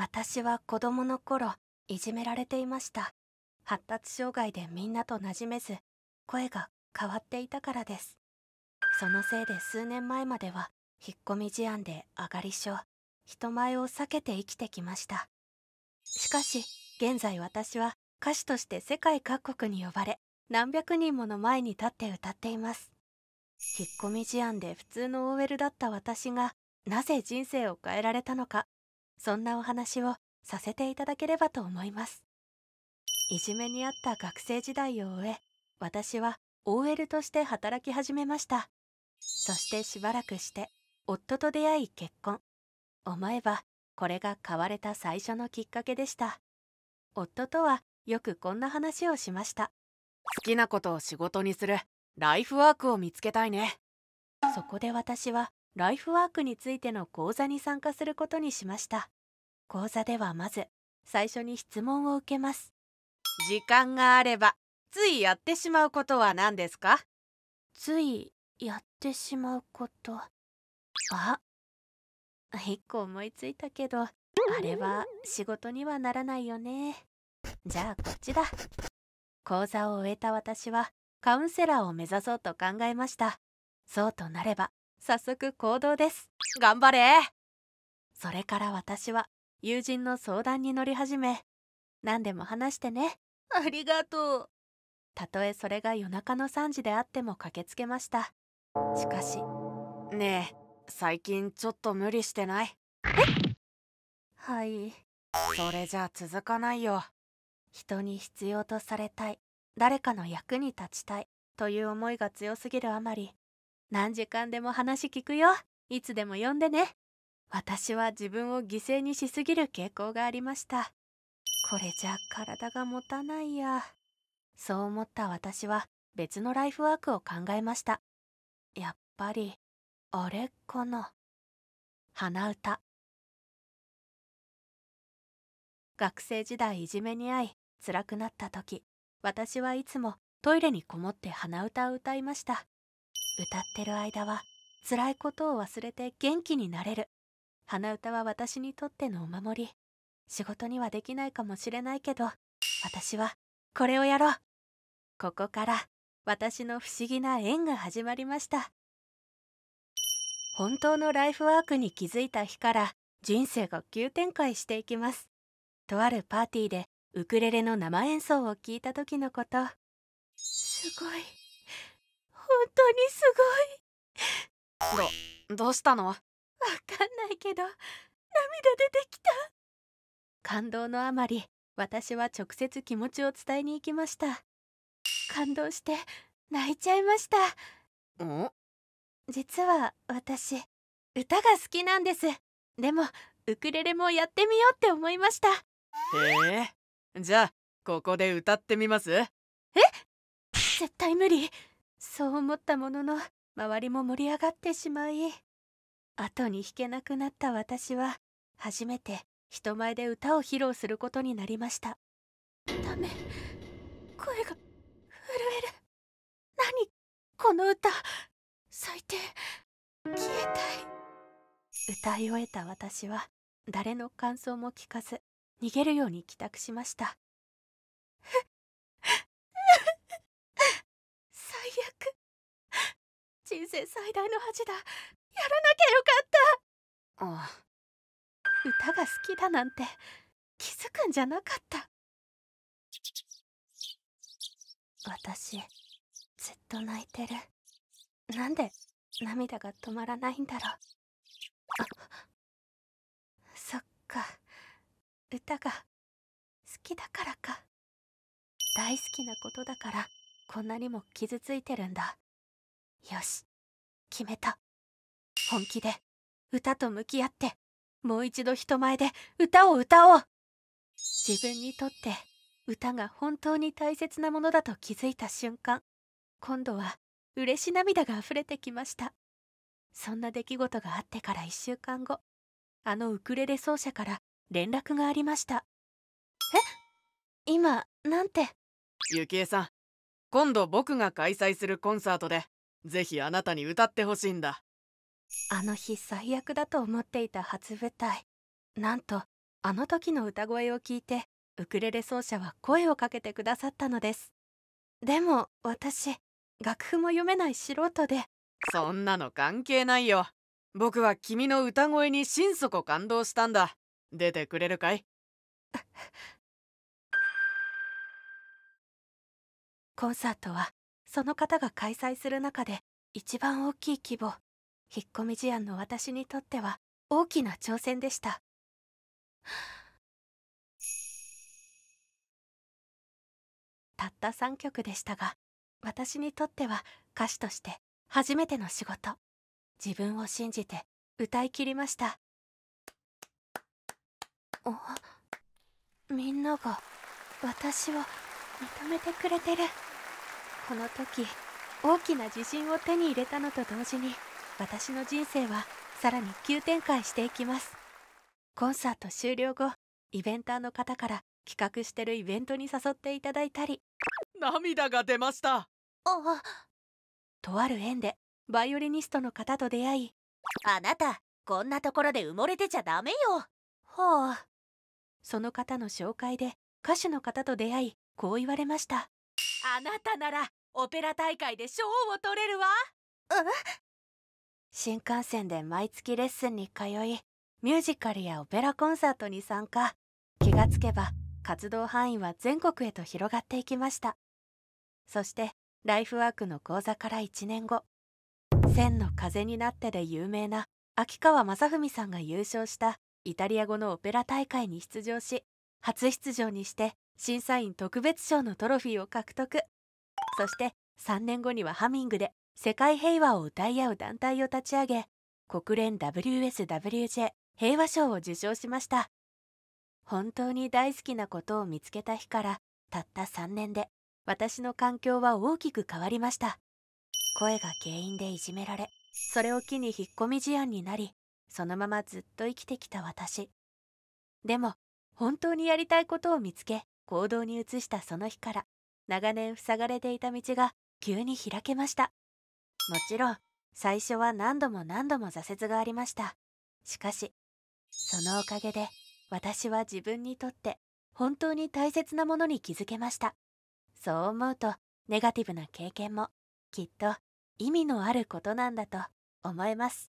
私は子供の頃いじめられていました発達障害でみんなと馴染めず声が変わっていたからですそのせいで数年前までは引っ込み思案で上がり症人前を避けて生きてきましたしかし現在私は歌手として世界各国に呼ばれ何百人もの前に立って歌っています引っ込み思案で普通の OL だった私がなぜ人生を変えられたのかそんなお話をさせていただければと思いますいじめにあった学生時代を終え私は OL として働き始めましたそしてしばらくして夫と出会い結婚思えばこれが買われた最初のきっかけでした夫とはよくこんな話をしました好きなことを仕事にするライフワークを見つけたいねそこで私はライフワークについての講座に参加することにしました講座ではまず最初に質問を受けます時間があればついやってしまうことは何ですかついやってしまうことあ一個思いついたけどあれは仕事にはならないよねじゃあこっちだ講座を終えた私はカウンセラーを目指そうと考えましたそうとなれば早速行動です頑張れそれから私は友人の相談に乗り始め何でも話してねありがとうたとえそれが夜中の3時であっても駆けつけましたしかしねえ最近ちょっと無理してないえはいそれじゃ続かないよ人に必要とされたい誰かの役に立ちたいという思いが強すぎるあまり何時間でも話聞くよいつでも呼んでね私は自分を犠牲にしすぎる傾向がありましたこれじゃ体が持たないやそう思った私は別のライフワークを考えましたやっぱりあれかな鼻歌学生時代いじめに遭い辛くなった時私はいつもトイレにこもって鼻歌を歌いました歌ってる間は辛いことを忘れて元気になれる。鼻歌は私にとってのお守り。仕事にはできないかもしれないけど、私はこれをやろう。ここから私の不思議な縁が始まりました。本当のライフワークに気づいた日から人生が急展開していきます。とあるパーティーでウクレレの生演奏を聞いた時のこと。すごい。当にすごいどどうしたのわかんないけど涙出てきた感動のあまり私は直接気持ちを伝えに行きました感動して泣いちゃいましたん実は私歌が好きなんですでもウクレレもやってみようって思いましたへえじゃあここで歌ってみますえ絶対無理そう思ったものの周りも盛り上がってしまい後に弾けなくなった私は初めて人前で歌を披露することになりましたダメ声が震える何この歌最低消えたい歌い終えた私は誰の感想も聞かず逃げるように帰宅しました人生最大の恥だやらなきゃよかったああ歌が好きだなんて気づくんじゃなかった私ずっと泣いてるなんで涙が止まらないんだろうそっか歌が好きだからか大好きなことだからこんなにも傷ついてるんだよし決めた本気で歌と向き合ってもう一度人前で歌を歌おう自分にとって歌が本当に大切なものだと気づいた瞬間今度は嬉し涙が溢れてきましたそんな出来事があってから1週間後あのウクレレ奏者から連絡がありましたえ今なんてゆきえさん今度僕が開催するコンサートでぜひあなたに歌ってほしいんだあの日最悪だと思っていた初舞台なんとあの時の歌声を聞いてウクレレ奏者は声をかけてくださったのですでも私楽譜も読めない素人でそんなの関係ないよ僕は君の歌声に心底感動したんだ出てくれるかいコンサートはその方が開催する中で一番大きい規模引っ込み思案の私にとっては大きな挑戦でしたたった3曲でしたが私にとっては歌手として初めての仕事自分を信じて歌い切りましたみんなが私を認めてくれてる。この時大きな自信を手に入れたのと同時に私の人生はさらに急展開していきますコンサート終了後イベンターの方から企画してるイベントに誘っていただいたり涙が出ましたあとある縁でバイオリニストの方と出会いあなたこんなところで埋もれてちゃダメよはあその方の紹介で歌手の方と出会いこう言われましたあなたならオペラ大会で賞を取れるわ新幹線で毎月レッスンに通いミュージカルやオペラコンサートに参加気がつけば活動範囲は全国へと広がっていきましたそしてライフワークの講座から1年後「千の風になって」で有名な秋川雅史さんが優勝したイタリア語のオペラ大会に出場し初出場にして審査員特別賞のトロフィーを獲得そして3年後にはハミングで世界平和を歌い合う団体を立ち上げ国連 WSWJ 平和賞を受賞しました本当に大好きなことを見つけた日からたった3年で私の環境は大きく変わりました声が原因でいじめられそれを機に引っ込み思案になりそのままずっと生きてきた私でも本当にやりたいことを見つけ行動に移したその日から長年塞がれていた道が急に開けましたもちろん最初は何度も何度も挫折がありましたしかしそのおかげで私は自分にとって本当に大切なものに気づけましたそう思うとネガティブな経験もきっと意味のあることなんだと思います